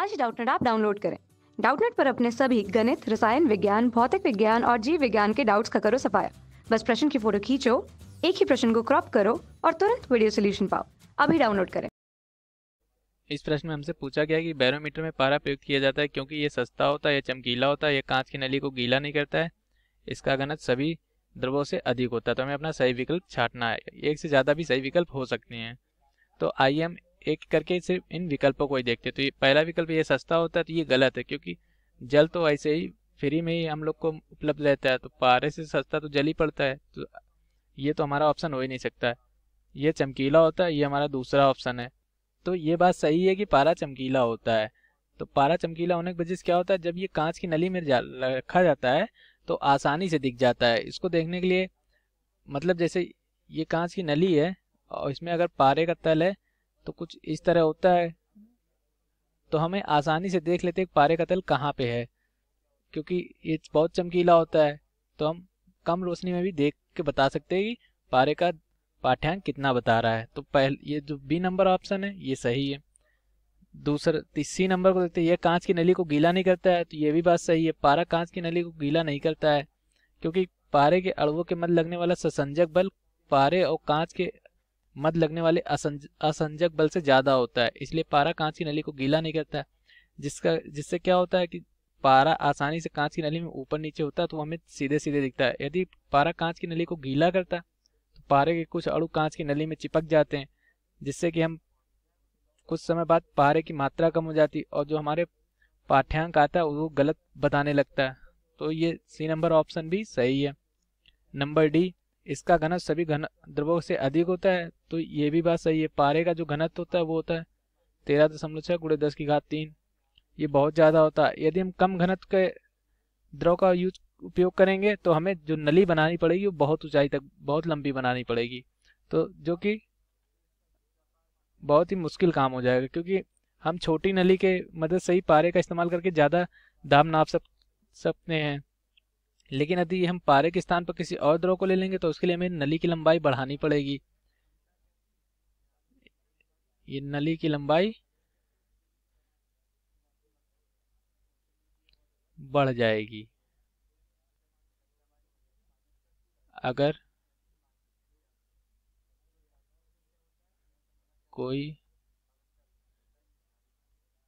आज डाउटनेट आप डाउनलोड करें डाउटनेट पर अपने सभी गणित रसायन विज्ञान भौतिक विज्ञान और जीव विज्ञान के डाउट्स का करो सफाया बस प्रश्न की फोटो खींचो एक ही प्रश्न को क्रॉप करो और तुरंत वीडियो सोल्यूशन पाओ अभी डाउनलोड करें इस प्रश्न में हमसे पूछा गया कि बैरोमीटर में पारा प्रयुक्त किया जाता है क्योंकि ये सस्ता होता है ये चमकीला होता है ये कांच की नली को गीला नहीं करता है इसका गणत सभी द्रवों से अधिक होता है तो हमें अपना सही विकल्प छाटना है एक से ज़्यादा भी सही विकल्प हो सकते हैं तो आइए हम एक करके सिर्फ इन विकल्पों को ही देखते हैं तो ये पहला विकल्प ये सस्ता होता है तो ये गलत है क्योंकि जल तो ऐसे ही फ्री में ही हम लोग को उपलब्ध रहता है तो पारे से सस्ता तो जल ही पड़ता है तो ये तो हमारा ऑप्शन हो ही नहीं सकता है ये चमकीला होता है ये हमारा दूसरा ऑप्शन है तो ये बात सही है कि पारा चमकीला होता है तो पारा चमकीला होने की वजह से क्या होता है जब ये कांच की नली में जा, रखा जाता है तो आसानी से दिख जाता है इसको देखने के लिए मतलब जैसे ये कांच की नली है और इसमें अगर पारे का तल है तो कुछ इस तरह होता है तो हमें आसानी से देख लेते हैं पारे का तल कहाँ पे है क्योंकि ये बहुत चमकीला होता है तो हम कम रोशनी में भी देख के बता सकते हैं कि पारे का पाठ्यांक कितना बता रहा है तो पहले ये जो बी नंबर ऑप्शन है ये सही है दूसरा तीसरी नंबर को देखते हैं यह कांच की नली को गीला नहीं करता है तो ये भी बात सही है पारा कांच की नली को गीला नहीं करता है क्योंकि पारे के अड़वों के मध्य लगने वाला ससंजक बल पारे और कांच के मध लगने वाले असंज, असंजक बल से ज़्यादा होता है इसलिए पारा कांच की नली को गीला नहीं करता है जिसका जिससे क्या होता है कि पारा आसानी से कांच की नली में ऊपर नीचे होता है तो हमें सीधे सीधे दिखता है यदि पारा कांच की नली को गीला करता है तो पारे के कुछ अड़ू कांच की नली में चिपक जाते हैं जिससे कि हम कुछ समय बाद पारे की मात्रा कम हो जाती और जो हमारे पाठ्यांक आता है वो गलत बताने लगता है तो ये सी नंबर ऑप्शन भी सही है नंबर डी इसका घनत्व सभी घन द्रवों से अधिक होता है तो ये भी बात सही है पारे का जो घनत्व होता है वो होता है तेरह दशमलव छः गुड़े दस की घात तीन ये बहुत ज़्यादा होता है यदि हम कम घनत्व के द्रव का यूज उपयोग करेंगे तो हमें जो नली बनानी पड़ेगी वो बहुत ऊंचाई तक बहुत लंबी बनानी पड़ेगी तो जो कि बहुत ही मुश्किल काम हो जाएगा क्योंकि हम छोटी नली के मदद से ही पारे का इस्तेमाल करके ज़्यादा दाम नाप सक सकते हैं लेकिन यदि हम पारे के स्थान पर किसी और द्रव को ले लेंगे तो उसके लिए हमें नली की लंबाई बढ़ानी पड़ेगी ये नली की लंबाई बढ़ जाएगी अगर कोई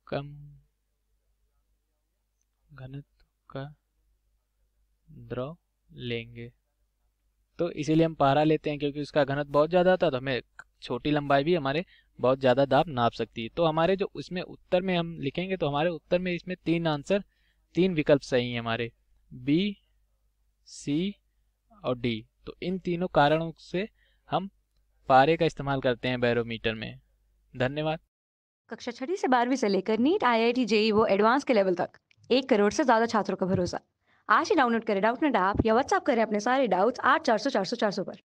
कम घनत्व का ड्रॉ लेंगे तो इसीलिए हम पारा लेते हैं क्योंकि उसका घनत्व बहुत ज़्यादा था तो हमें छोटी लंबाई भी हमारे बहुत ज़्यादा दाब नाप सकती है तो हमारे जो उसमें उत्तर में हम लिखेंगे तो हमारे उत्तर में इसमें तीन आंसर तीन विकल्प सही हैं हमारे बी सी और डी तो इन तीनों कारणों से हम पारे का इस्तेमाल करते हैं बैरोमीटर में धन्यवाद कक्षा छठी से बारहवीं से लेकर NEET I I T JEE वो एडवांस के लेवल तक एक करोड़ से ज्यादा छात्रों का भरोसा आज ही डाउनलोड करें नेट ऐप या व्हाट्सअप करें अपने सारे डाउट्स आठ चार सौ चार सौ चार सौ पर